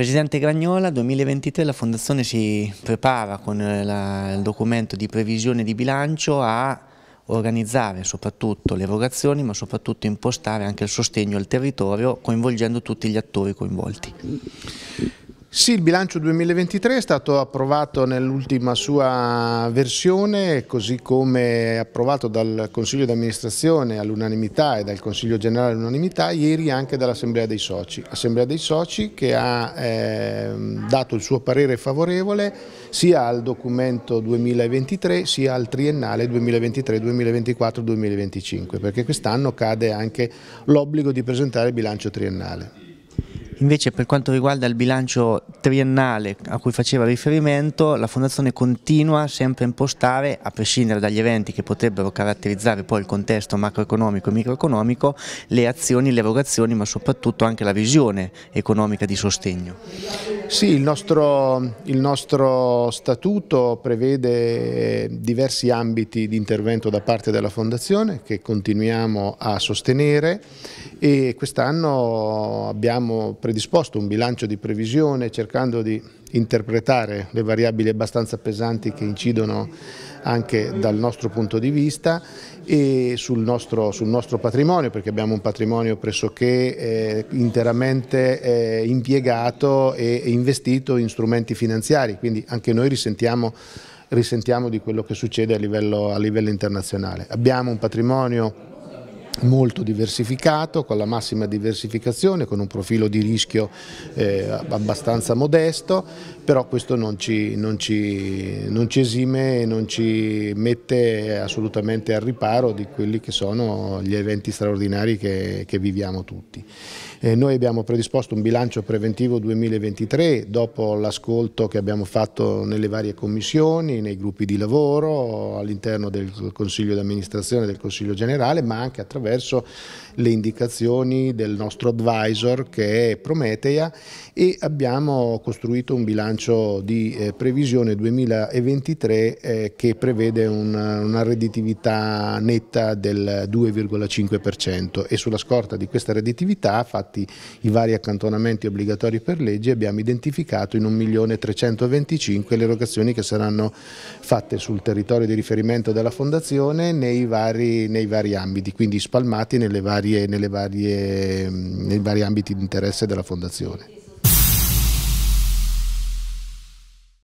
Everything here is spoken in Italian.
Presidente Gragnola, 2023 la Fondazione si prepara con eh, la, il documento di previsione di bilancio a organizzare soprattutto le erogazioni ma soprattutto impostare anche il sostegno al territorio coinvolgendo tutti gli attori coinvolti. Sì, il bilancio 2023 è stato approvato nell'ultima sua versione, così come approvato dal Consiglio di amministrazione all'unanimità e dal Consiglio generale all'unanimità, ieri anche dall'Assemblea dei Soci. Assemblea dei Soci che ha eh, dato il suo parere favorevole sia al documento 2023 sia al triennale 2023, 2024, 2025, perché quest'anno cade anche l'obbligo di presentare il bilancio triennale. Invece per quanto riguarda il bilancio triennale a cui faceva riferimento, la Fondazione continua sempre a impostare, a prescindere dagli eventi che potrebbero caratterizzare poi il contesto macroeconomico e microeconomico, le azioni, le erogazioni, ma soprattutto anche la visione economica di sostegno. Sì, il nostro, il nostro statuto prevede eh, diversi ambiti di intervento da parte della Fondazione che continuiamo a sostenere e quest'anno abbiamo predisposto un bilancio di previsione cercando di interpretare le variabili abbastanza pesanti che incidono anche dal nostro punto di vista e sul nostro, sul nostro patrimonio perché abbiamo un patrimonio pressoché eh, interamente eh, impiegato e investito in strumenti finanziari, quindi anche noi risentiamo risentiamo di quello che succede a livello, a livello internazionale. Abbiamo un patrimonio molto diversificato, con la massima diversificazione, con un profilo di rischio eh, abbastanza modesto, però questo non ci, non ci, non ci esime e non ci mette assolutamente al riparo di quelli che sono gli eventi straordinari che, che viviamo tutti. Eh, noi abbiamo predisposto un bilancio preventivo 2023 dopo l'ascolto che abbiamo fatto nelle varie commissioni, nei gruppi di lavoro, all'interno del Consiglio di amministrazione, del Consiglio generale, ma anche attraverso le indicazioni del nostro advisor che è Prometea e abbiamo costruito un bilancio di eh, previsione 2023 eh, che prevede un, una redditività netta del 2,5% e sulla scorta di questa redditività ha fatto fatti i vari accantonamenti obbligatori per legge, abbiamo identificato in 1.325.000 le erogazioni che saranno fatte sul territorio di riferimento della Fondazione nei vari, nei vari ambiti, quindi spalmati nelle varie, nelle varie, nei vari ambiti di interesse della Fondazione.